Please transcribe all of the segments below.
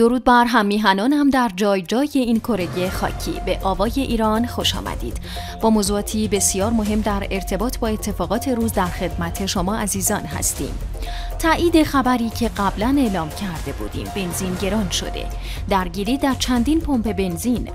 درود بر هم در جای جای این کره خاکی به آوای ایران خوش آمدید با موضوعاتی بسیار مهم در ارتباط با اتفاقات روز در خدمت شما عزیزان هستیم تایید خبری که قبلا اعلام کرده بودیم بنزین گران شده درگیری در چندین پمپ بنزین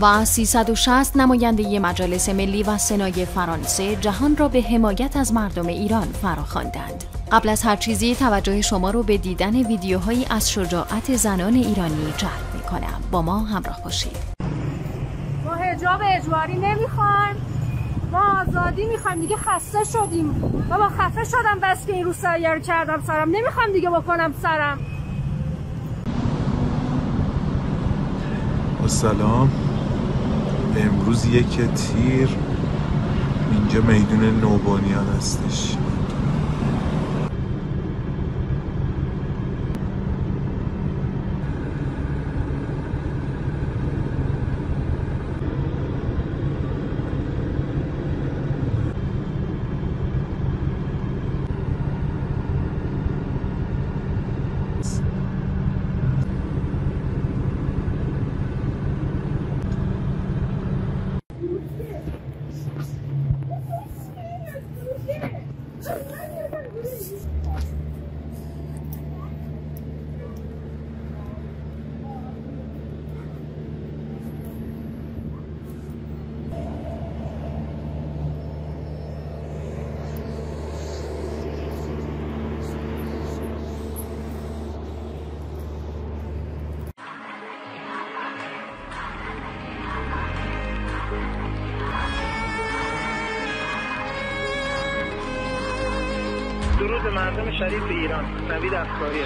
و 360 نماینده مجلس ملی و سنای فرانسه جهان را به حمایت از مردم ایران فراخواندند. قبل از هر چیزی توجه شما رو به دیدن ویدیوهایی از شجاعت زنان ایرانی جلب می کنم. با ما همراه باشید. ما هجاب اجباری نمیخوایم. ما آزادی میخوایم دیگه خسته شدیم. بابا خفه شدم بس که این رو رو کردم سرم. نمی نمیخوام دیگه بکنم سرم. سلام. امروز یک تیر اینجا میدون نوبانیان هستش. مردم شریف ایران نوید افکاری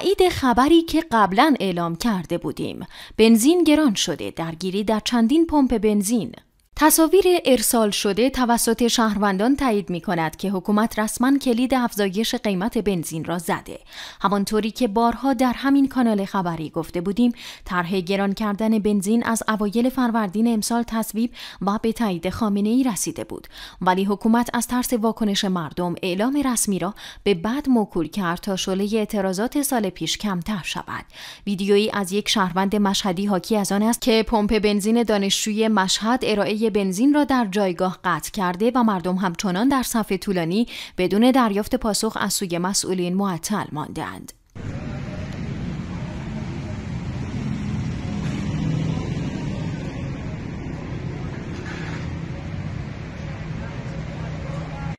تایید خبری که قبلا اعلام کرده بودیم بنزین گران شده درگیری در چندین پمپ بنزین تصاویر ارسال شده توسط شهروندان تایید می کند که حکومت رسما کلید افزایش قیمت بنزین را زده. همانطوری که بارها در همین کانال خبری گفته بودیم، طرح گران کردن بنزین از اوایل فروردین امسال تصویب و به تایید خامنه ای رسیده بود. ولی حکومت از ترس واکنش مردم اعلام رسمی را به بعد موکول کرد تا شله اعتراضات سال پیش کمتر شود. ویدیویی از یک شهروند مشهدی حاکی از آن است که پمپ بنزین دانشجوی مشهد ارائه بنزین را در جایگاه قطع کرده و مردم همچنان در صف طولانی بدون دریافت پاسخ از سوی مسئولین معطل ماندند.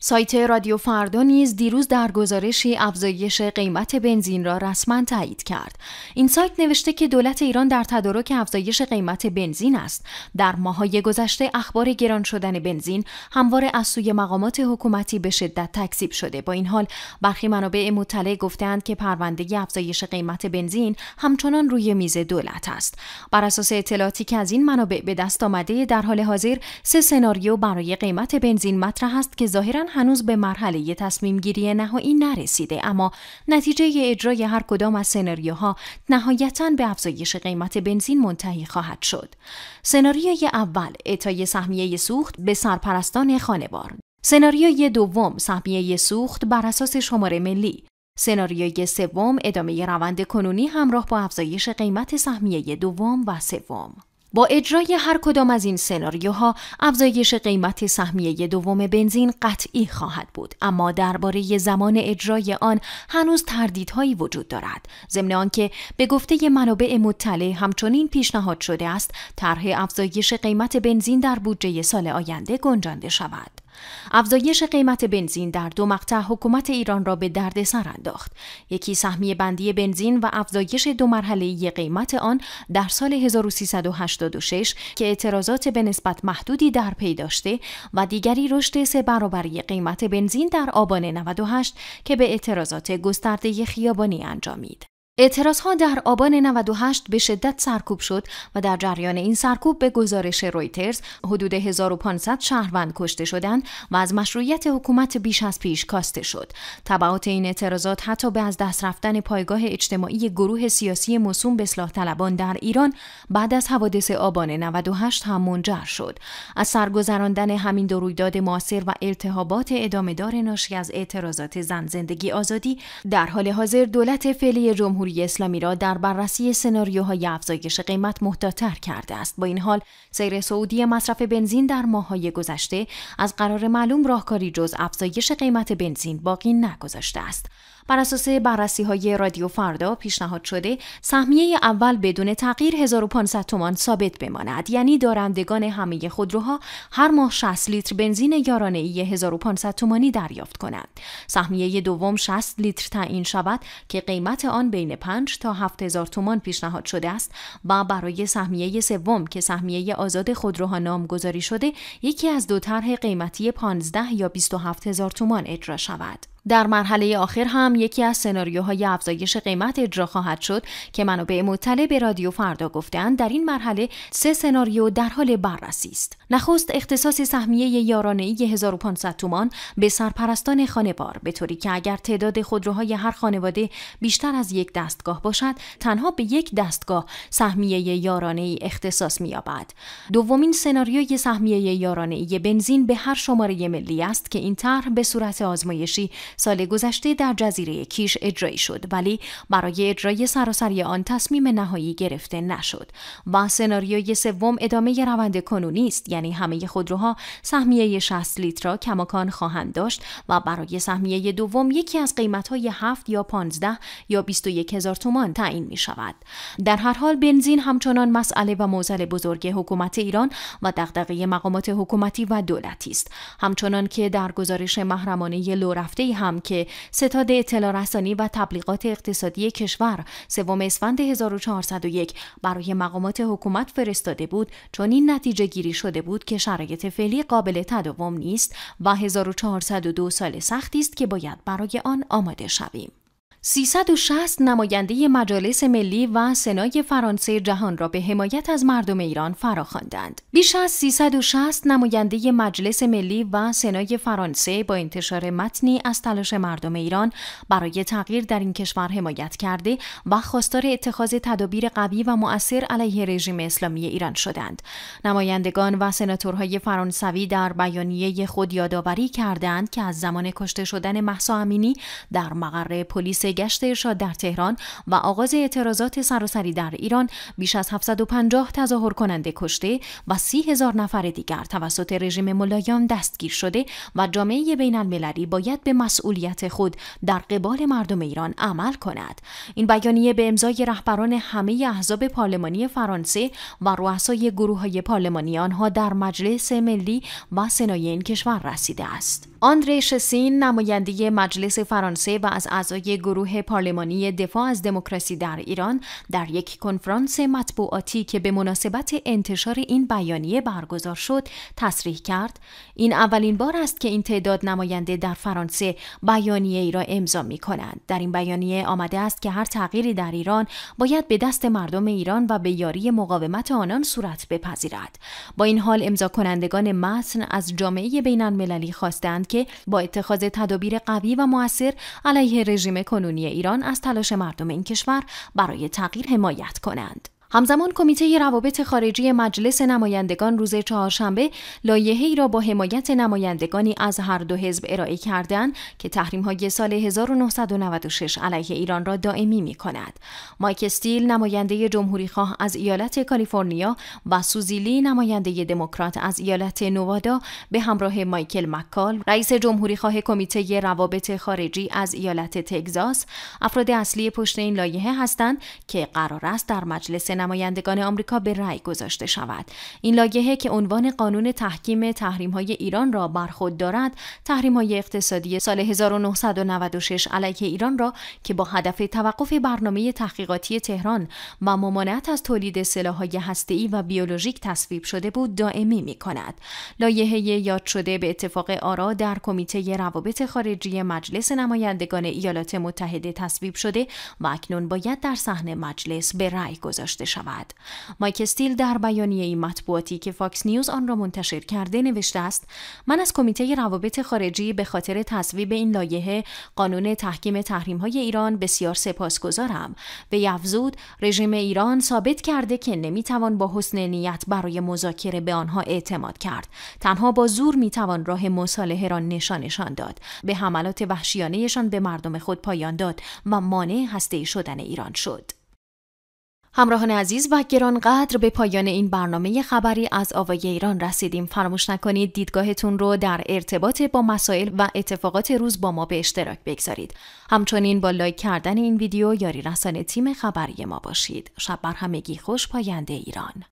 سایت رادیو فردا نیز دیروز در گزارشی افزایش قیمت بنزین را رسما تایید کرد این سایت نوشته که دولت ایران در تدارک افزایش قیمت بنزین است در ماهای گذشته اخبار گران شدن بنزین همواره از سوی مقامات حکومتی به شدت تکذیب شده با این حال برخی منابع مطلع گفتند که پرونده افزایش قیمت بنزین همچنان روی میز دولت است بر اساس اطلاعاتی که از این منابع به دست آمده در حال حاضر سه سناریو برای قیمت بنزین مطرح است که ظاهرا هنوز به مرحله یه تصمیم گیری نهایی نرسیده اما نتیجه اجرای هر کدام از سناریوها نهایتا به افزایش قیمت بنزین منتهی خواهد شد. سناریوی اول اعطای سهمیه سوخت به سرپرستان خانوار. سناریوی دوم سهمیه سوخت بر اساس شماره ملی. سناریوی سوم ادامه روند کنونی همراه با افزایش قیمت سهمیه دوم و سوم. با اجرای هر کدام از این سناریوها افزایش قیمت سهمیه دوم بنزین قطعی خواهد بود اما درباره زمان اجرای آن هنوز تردیدهایی وجود دارد ضمن آنکه به گفته منابع مطلع همچنین پیشنهاد شده است طرح افزایش قیمت بنزین در بودجه سال آینده گنجانده شود افزایش قیمت بنزین در دو مقطع حکومت ایران را به دردسر انداخت. یکی سهمی بندی بنزین و افزایش دو مرحله قیمت آن در سال 1386 که اعتراضات به نسبت محدودی در پی داشته و دیگری رشد سه برابری قیمت بنزین در آبان 98 که به اعتراضات گسترده خیابانی انجامید. ها در آبان 98 به شدت سرکوب شد و در جریان این سرکوب به گزارش رویترز حدود 1500 شهروند کشته شدند و از مشروعیت حکومت بیش از پیش کاسته شد. تبعات این اعتراضات حتی به از دست رفتن پایگاه اجتماعی گروه سیاسی موسوم به اصلاح طلبان در ایران بعد از حوادث آبان 98 هم منجر شد. از سرگذراندن همین دو رویداد معاصر و التهابات ادامهدار ناشی از اعتراضات زن زندگی آزادی در حال حاضر دولت فعلی جمهوری اسلامی را در بررسی سناریوهای افزایش قیمت محتاطتر کرده است با این حال سیر سعودی مصرف بنزین در ماههای گذشته از قرار معلوم راهکاری جز افزایش قیمت بنزین باقی نگذاشته است بر اساس بررسی های رادیو فردا پیشنهاد شده سهمیه اول بدون تغییر 1500 تومان ثابت بماند یعنی دارندگان همه خودروها هر ماه 60 لیتر بنزین یارانه ای 1500 تومانی دریافت کنند سهمیه دوم 60 لیتر تعیین شود که قیمت آن بین 5 تا 7000 تومان پیشنهاد شده است و برای سهمیه سوم که سهمیه آزاد خودروها نامگذاری شده یکی از دو طرح قیمتی 15 یا 27000 تومان اجرا شود. در مرحله آخر هم یکی از سناریوهای افزایش قیمت اجرا خواهد شد که منابع مطلع به رادیو فردا گفتند در این مرحله سه سناریو در حال بررسی است نخست اختصاص سهمیه یارانه‌ای 1500 تومان به سرپرستان خانوار به طوری که اگر تعداد خودروهای هر خانواده بیشتر از یک دستگاه باشد تنها به یک دستگاه سهمیه یارانه‌ای اختصاص می‌یابد دومین سناریوی سهمیه یارانه‌ای بنزین به هر شماره ملی است که این طرح به صورت آزمایشی سال گذشته در جزیره کیش اجرایی شد ولی برای اجرای سراسری آن تصمیم نهایی گرفته نشد و سناریوی سوم ادامه روند کنونی است یعنی همه خودروها سهمیه 60 لیتر را کماکان خواهند داشت و برای سهمیه دوم یکی از قیمت‌های 7 یا 15 یا 21 هزار تومان تعیین می شود در هر حال بنزین همچنان مسئله و موزل بزرگ حکومت ایران و دغدغه مقامات حکومتی و دولتی است همچنان که در گزارش محرمانه لو رفته هم که ستاد اطلاع رسانی و تبلیغات اقتصادی کشور سوم اسفند 1401 برای مقامات حکومت فرستاده بود چون این نتیجه گیری شده بود که شرایط فعلی قابل تداوم نیست و 1402 سال سختی است که باید برای آن آماده شویم. 360 نماینده مجالس ملی و سنای فرانسه جهان را به حمایت از مردم ایران فراخواندند. بیش از 360 نماینده مجلس ملی و سنای فرانسه با انتشار متنی از تلاش مردم ایران برای تغییر در این کشور حمایت کرده و خواستار اتخاذ تدابیر قوی و مؤثر علیه رژیم اسلامی ایران شدند. نمایندگان و سناتورهای فرانسوی در بیانیه خود یادآوری کردند که از زمان کشته شدن محسا امینی در مقر پلیس گشت ارشاد در تهران و آغاز اعتراضات سراسری در ایران بیش از 750 تظاهر کننده کشته و 30 هزار نفر دیگر توسط رژیم ملایان دستگیر شده و جامعه بین المللی باید به مسئولیت خود در قبال مردم ایران عمل کند این بیانیه به امضای رهبران همه احزاب پارلمانی فرانسه و رؤسای گروه های پارلمانی آنها در مجلس ملی و سنای این کشور رسیده است آندری شسین نماینده مجلس فرانسه و از اعضای گروه گروه پارلمانی دفاع از دموکراسی در ایران در یک کنفرانس مطبوعاتی که به مناسبت انتشار این بیانیه برگزار شد تصریح کرد این اولین بار است که این تعداد نماینده در فرانسه بیانیه ای را امضا می کنند در این بیانیه آمده است که هر تغییری در ایران باید به دست مردم ایران و به یاری مقاومت آنان صورت بپذیرد با این حال امضا کنندگان متن از جامعه بین المللی خواستند که با اتخاذ تدابیر قوی و موثر علیه رژیم کنونی ایران از تلاش مردم این کشور برای تغییر حمایت کنند. همزمان کمیته روابط خارجی مجلس نمایندگان روز چهارشنبه لایحه‌ای را با حمایت نمایندگانی از هر دو حزب ارائه کردند که تحریم‌های سال 1996 علیه ایران را دائمی کند. مایک استیل نماینده جمهوری خواه از ایالت کالیفرنیا و سوزیلی نماینده دموکرات از ایالت نوادا به همراه مایکل مکال رئیس جمهوری خواه کمیته روابط خارجی از ایالت تگزاس افراد اصلی پشت این لایحه هستند که قرار است در مجلس نمایندگان آمریکا به رأی گذاشته شود این لایحه که عنوان قانون تحکیم تحریم های ایران را برخود دارد تحریم های اقتصادی سال 1996 علیه ایران را که با هدف توقف برنامه تحقیقاتی تهران و ممانعت از تولید سلاح‌های هسته‌ای و بیولوژیک تصویب شده بود دائمی می کند. لایحه یاد شده به اتفاق آرا در کمیته روابط خارجی مجلس نمایندگان ایالات متحده تصویب شده و اکنون باید در صحنه مجلس به رأی گذاشته شود. مایک استیل در بیانیه ای مطبوعاتی که فاکس نیوز آن را منتشر کرده نوشته است من از کمیته روابط خارجی به خاطر تصویب این لایحه قانون تحکیم تحریم های ایران بسیار سپاسگزارم. به یفزود رژیم ایران ثابت کرده که نمیتوان با حسن نیت برای مذاکره به آنها اعتماد کرد. تنها با زور میتوان راه مصالحه را نشانشان داد. به حملات وحشیانهشان به مردم خود پایان داد و مانع هسته شدن ایران شد. همراهان عزیز و گرانقدر به پایان این برنامه خبری از آوای ایران رسیدیم فراموش نکنید دیدگاهتون رو در ارتباط با مسائل و اتفاقات روز با ما به اشتراک بگذارید همچنین با لایک کردن این ویدیو یاری رسانه تیم خبری ما باشید شب بر همگی خوش پاینده ایران